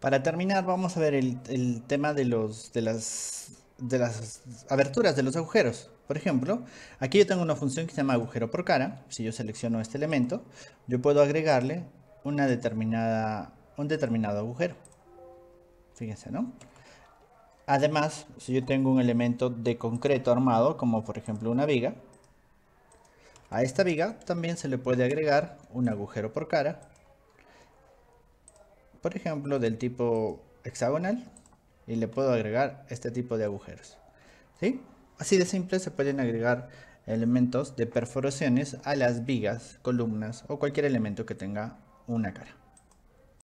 Para terminar, vamos a ver el, tema de, las, aberturas de los agujeros. Por ejemplo, aquí yo tengo una función que se llama agujero por cara. Si yo selecciono este elemento, yo puedo agregarle un determinado agujero. Fíjense, ¿no? Además, si yo tengo un elemento de concreto armado, como por ejemplo una viga, a esta viga también se le puede agregar un agujero por cara por ejemplo, del tipo hexagonal y le puedo agregar este tipo de agujeros. Así de simple se pueden agregar elementos de perforaciones a las vigas, columnas o cualquier elemento que tenga una cara.